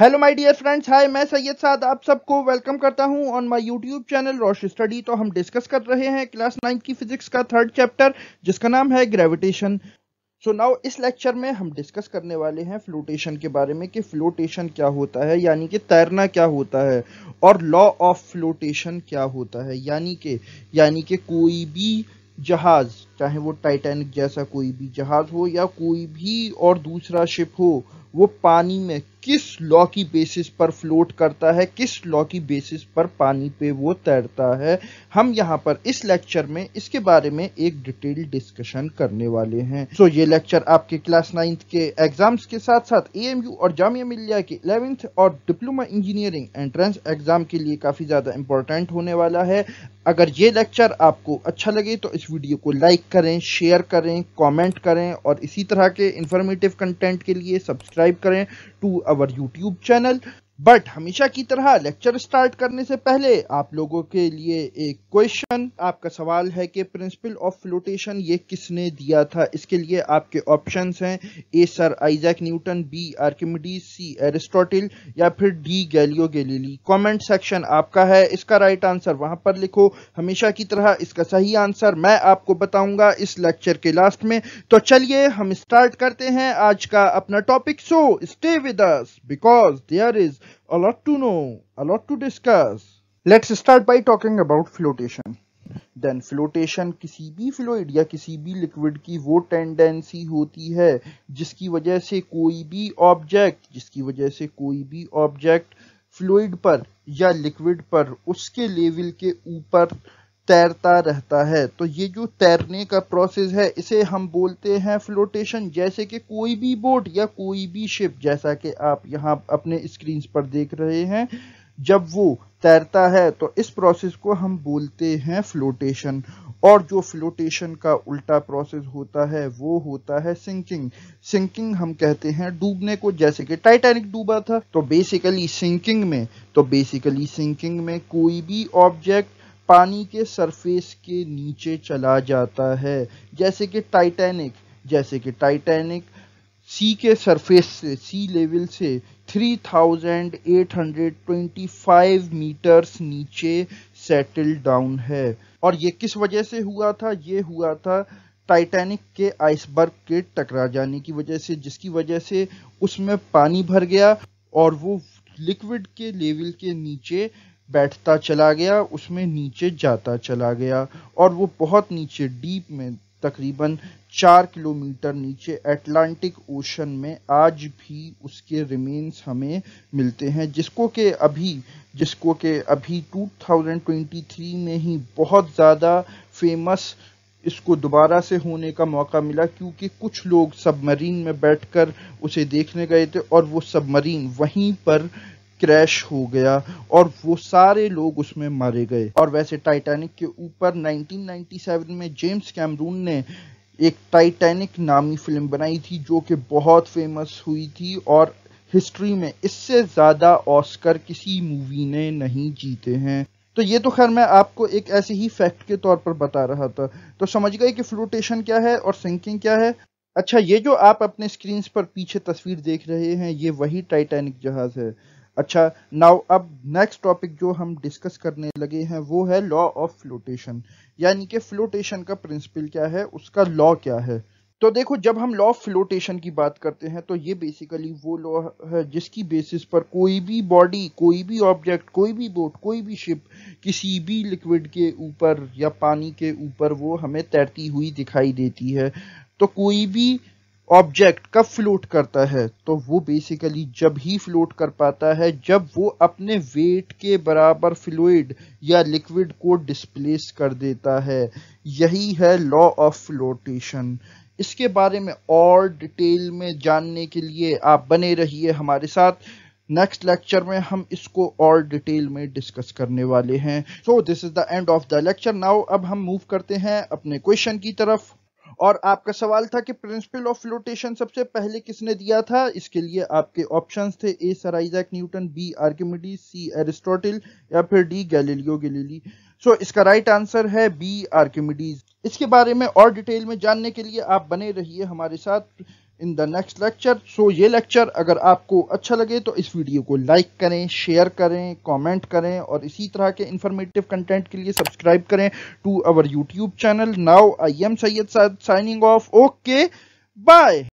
Hello my dear friends hi मैं सैयद साद आप सबको वेलकम करता हूं on my YouTube channel Rosh study तो हम डिस्कस कर रहे हैं क्लास नाइन की फिजिक्स का थर्ड चैप्टर जिसका नाम है ग्रेविटेशन सो so नाउ इस लेक्चर में हम डिस्कस करने वाले हैं फ्लोटेशन के बारे में कि फ्लोटेशन क्या होता है यानी कि तैरना क्या होता है और लॉ ऑफ फ्लोटेशन क्या होता है यानी कि यानी कि कोई भी जहाज़ चाहे वो टाइटैनिक जैसा कोई भी जहाज हो या कोई भी और दूसरा शिप हो वो पानी में किस लॉ की बेसिस पर फ्लोट करता है किस लॉ की बेसिस पर पानी पे वो तैरता है हम यहाँ पर इस लेक्चर में इसके बारे में एक डिटेल डिस्कशन करने वाले हैं सो so, ये लेक्चर आपके क्लास नाइन्थ के एग्जाम्स के साथ साथ एएमयू और जामिया मिलिया के इलेवेंथ और डिप्लोमा इंजीनियरिंग एंट्रेंस एग्जाम के लिए काफ़ी ज़्यादा इंपॉर्टेंट होने वाला है अगर ये लेक्चर आपको अच्छा लगे तो इस वीडियो को लाइक करें शेयर करें कमेंट करें और इसी तरह के इंफॉर्मेटिव कंटेंट के लिए सब्सक्राइब करें to our YouTube channel but हमेशा की तरह लेक्चर स्टार्ट करने से पहले आप लोगों के लिए एक क्वेश्चन आपका सवाल है कि प्रिंसिपल ऑफ फ्लोटेशन ये किसने दिया था इसके लिए आपके ऑप्शंस हैं A sir Isaac Newton B Archimedes C Aristotle या फिर D Galileo Galilei comment section आपका है इसका राइट आंसर वहां पर लिखो हमेशा की तरह इसका सही आंसर मैं आपको बताऊंगा इस लेक्चर के लास्ट में तो चलिए हम स्टार्ट करते हैं आज का अपना topic so stay with us because there is a lot to know, a lot to discuss. Let's start by talking about flotation. Then flotation किसी भी फ्लोइड या किसी भी लिक्विड की वो टेंडेंसी होती है जिसकी वजह से कोई भी ऑब्जेक्ट जिसकी वजह से कोई भी ऑब्जेक्ट फ्लूड पर या लिक्विड पर उसके लेवल के ऊपर तैरता रहता है तो ये जो तैरने का प्रोसेस है इसे हम बोलते हैं फ्लोटेशन जैसे कि कोई भी बोट या कोई भी शिप जैसा कि आप यहाँ अपने स्क्रीन पर देख रहे हैं जब वो तैरता है तो इस प्रोसेस को हम बोलते हैं फ्लोटेशन और जो फ्लोटेशन का उल्टा प्रोसेस होता है वो होता है सिंकिंग सिंकिंग हम कहते हैं डूबने को जैसे कि टाइटैनिक डूबा था तो बेसिकली सिंकिंग में तो बेसिकली सिंकिंग में कोई भी ऑब्जेक्ट पानी के सरफेस के नीचे चला जाता है जैसे कि टाइटैनिक जैसे कि टाइटैनिक सी के सरफेस से सी लेवल से 3,825 मीटर्स नीचे सेटल डाउन है और ये किस वजह से हुआ था ये हुआ था टाइटैनिक के आइसबर्ग के टकरा जाने की वजह से जिसकी वजह से उसमें पानी भर गया और वो लिक्विड के लेवल के नीचे बैठता चला गया उसमें नीचे जाता चला गया और वो बहुत नीचे डीप में तकरीबन चार किलोमीटर नीचे एटलांटिक ओशन में आज भी उसके रिमेन्स हमें मिलते हैं जिसको के अभी जिसको के अभी 2023 में ही बहुत ज़्यादा फेमस इसको दोबारा से होने का मौका मिला क्योंकि कुछ लोग सबमरीन में बैठकर उसे देखने गए थे और वो सबमरीन वहीं पर क्रैश हो गया और वो सारे लोग उसमें मारे गए और वैसे टाइटैनिक के ऊपर 1997 में जेम्स कैमरून ने एक टाइटैनिक नामी फिल्म बनाई थी जो कि बहुत फेमस हुई थी और हिस्ट्री में इससे ज़्यादा ऑस्कर किसी मूवी ने नहीं जीते हैं तो ये तो खैर मैं आपको एक ऐसे ही फैक्ट के तौर पर बता रहा था तो समझ गए कि फ्लोटेशन क्या है और सिंकिंग क्या है अच्छा ये जो आप अपने स्क्रीन पर पीछे तस्वीर देख रहे हैं ये वही टाइटैनिक जहाज़ है अच्छा नाउ अब नेक्स्ट टॉपिक जो हम डिस्कस करने लगे हैं वो है लॉ ऑफ फ्लोटेशन यानी कि फ्लोटेशन का प्रिंसिपल क्या है उसका लॉ क्या है तो देखो जब हम लॉ ऑफ फ्लोटेशन की बात करते हैं तो ये बेसिकली वो लॉ है जिसकी बेसिस पर कोई भी बॉडी कोई भी ऑब्जेक्ट कोई भी बोट कोई भी शिप किसी भी लिक्विड के ऊपर या पानी के ऊपर वो हमें तैरती हुई दिखाई देती है तो कोई भी ऑब्जेक्ट कब फ्लोट करता है तो वो बेसिकली जब ही फ्लोट कर पाता है जब वो अपने वेट के बराबर फ्लूड या लिक्विड को डिस्प्लेस कर देता है यही है लॉ ऑफ फ्लोटेशन इसके बारे में और डिटेल में जानने के लिए आप बने रहिए हमारे साथ नेक्स्ट लेक्चर में हम इसको और डिटेल में डिस्कस करने वाले हैं so this is the end of the lecture now अब हम मूव करते हैं अपने क्वेश्चन की तरफ और आपका सवाल था कि प्रिंसिपल ऑफ फ्लोटेशन सबसे पहले किसने दिया था इसके लिए आपके ऑप्शंस थे A sir Isaac Newton B Archimedes C Aristotle या फिर डी गैलीलियो गैलीली सो इसका राइट आंसर है बी आर्किमिडीज इसके बारे में और डिटेल में जानने के लिए आप बने रहिए हमारे साथ in the next lecture so ये लेक्चर अगर आपको अच्छा लगे तो इस वीडियो को लाइक करें शेयर करें कमेंट करें और इसी तरह के इंफॉर्मेटिव कंटेंट के लिए सब्सक्राइब करें to our YouTube channel now I am Syed signing off okay bye